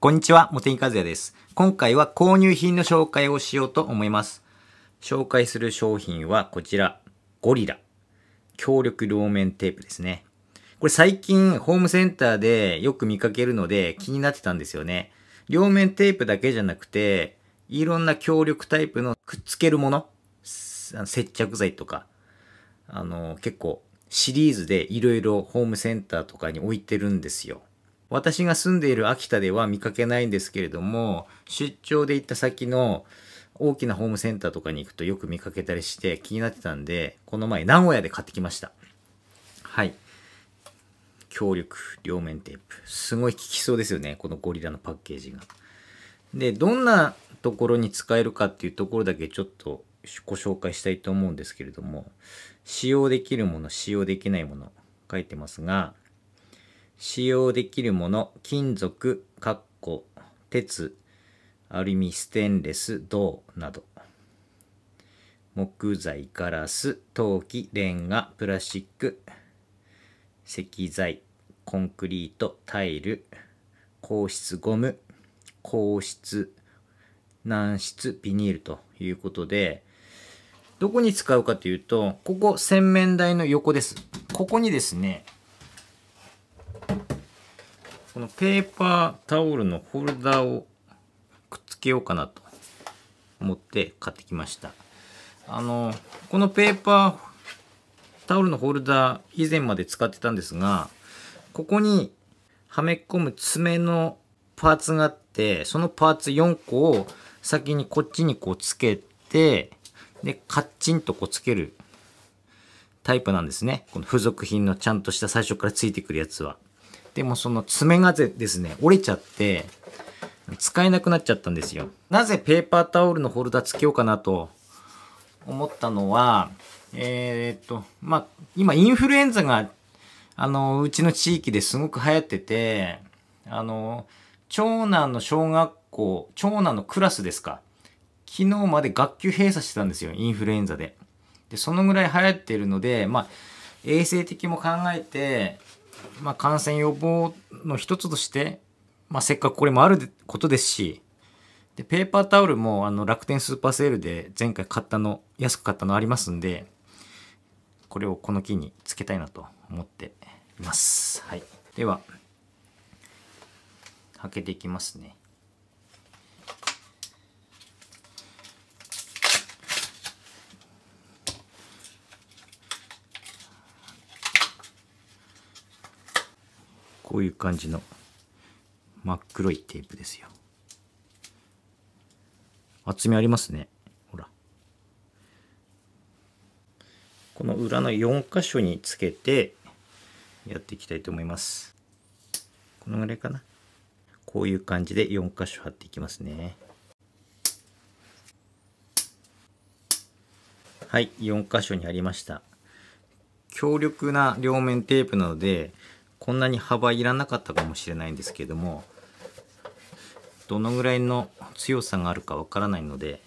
こんにちは、茂木和也です。今回は購入品の紹介をしようと思います。紹介する商品はこちら、ゴリラ。強力両面テープですね。これ最近ホームセンターでよく見かけるので気になってたんですよね。両面テープだけじゃなくて、いろんな強力タイプのくっつけるもの、接着剤とか、あの、結構シリーズでいろいろホームセンターとかに置いてるんですよ。私が住んでいる秋田では見かけないんですけれども、出張で行った先の大きなホームセンターとかに行くとよく見かけたりして気になってたんで、この前名古屋で買ってきました。はい。強力両面テープ。すごい効きそうですよね。このゴリラのパッケージが。で、どんなところに使えるかっていうところだけちょっとご紹介したいと思うんですけれども、使用できるもの、使用できないもの書いてますが、使用できるもの、金属、かっこ、鉄、アルミ、ステンレス、銅など。木材、ガラス、陶器、レンガ、プラスチック、石材、コンクリート、タイル、硬質ゴム、硬質、軟質、ビニールということで、どこに使うかというと、ここ洗面台の横です。ここにですね、このペーパータオルのホルダーをくっつけようかなと思って買ってきましたあのこのペーパータオルのホルダー以前まで使ってたんですが、ここにはめ込む爪のパーツがあって、そのパーツ4個を先にこっちにこうつけて、で、カッチンとこうつけるタイプなんですね。この付属品のちゃんとした最初からついてくるやつは。でもその爪がですね、折れちゃって、使えなくなっちゃったんですよ。なぜペーパータオルのホルダーつけようかなと思ったのは、えー、っと、まあ、今インフルエンザが、あの、うちの地域ですごく流行ってて、あの、長男の小学校、長男のクラスですか。昨日まで学級閉鎖してたんですよ、インフルエンザで。で、そのぐらい流行ってるので、まあ、衛生的も考えて、まあ、感染予防の一つとして、まあ、せっかくこれもあることですし、でペーパータオルもあの楽天スーパーセールで前回買ったの、安く買ったのありますんで、これをこの木につけたいなと思っています。はい。では、開けていきますね。こういう感じの真っ黒いテープですよ厚みありますねほらこの裏の4箇所につけてやっていきたいと思いますこのぐらいかなこういう感じで4箇所貼っていきますねはい4箇所に貼りました強力な両面テープなのでこんなに幅いらなかったかもしれないんですけれどもどのぐらいの強さがあるかわからないので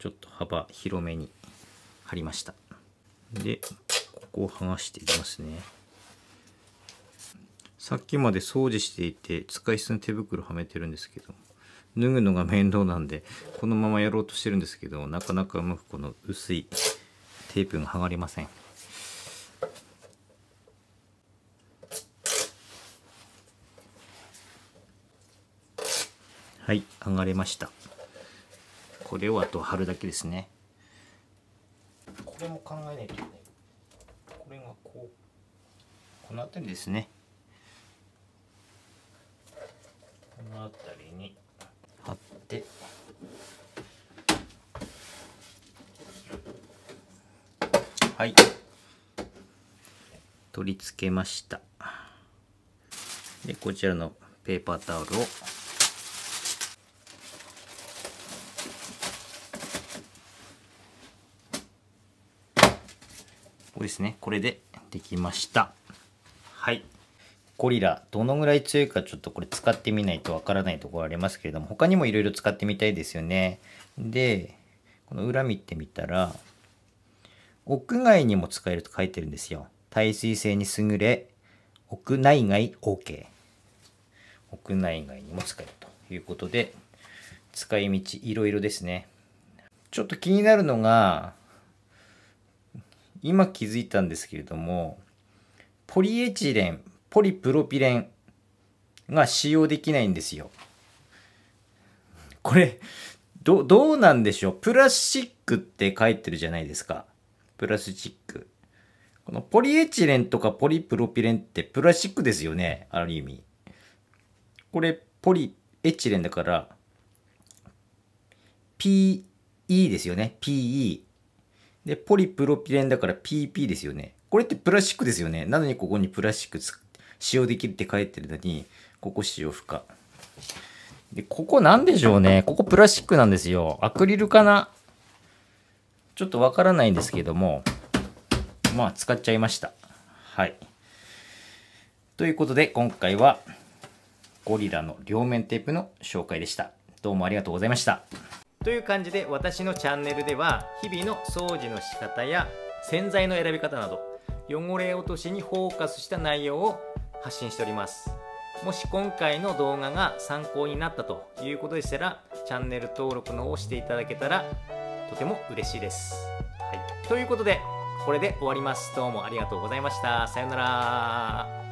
ちょっと幅広めに貼りましたでここを剥がしていきますねさっきまで掃除していて使い捨ての手袋はめてるんですけど脱ぐのが面倒なんでこのままやろうとしてるんですけどなかなかうまくこの薄いテープが剥がれませんはい上がれましたこれをあと貼るだけですねこれも考えないといけないこれがこうこの辺りですねこの辺りに貼ってはい取り付けましたでこちらのペーパータオルをこれですねこれでできましたはいゴリラどのぐらい強いかちょっとこれ使ってみないとわからないところありますけれども他にもいろいろ使ってみたいですよねでこの裏見てみたら屋外にも使えると書いてるんですよ耐水性に優れ屋内外 OK 屋内外にも使えるということで使い道いろいろですねちょっと気になるのが今気づいたんですけれども、ポリエチレン、ポリプロピレンが使用できないんですよ。これ、ど、どうなんでしょうプラスチックって書いてるじゃないですか。プラスチック。このポリエチレンとかポリプロピレンってプラスチックですよね。ある意味。これ、ポリエチレンだから、PE ですよね。PE。で、ポリプロピレンだから PP ですよね。これってプラスチックですよね。なのにここにプラスチック使用できるって書いてるのに、ここ使用不可。で、ここなんでしょうね。ここプラスチックなんですよ。アクリルかなちょっとわからないんですけども、まあ使っちゃいました。はい。ということで、今回はゴリラの両面テープの紹介でした。どうもありがとうございました。という感じで私のチャンネルでは日々の掃除の仕方や洗剤の選び方など汚れ落としにフォーカスした内容を発信しておりますもし今回の動画が参考になったということでしたらチャンネル登録のをしていただけたらとても嬉しいです、はい、ということでこれで終わりますどうもありがとうございましたさようなら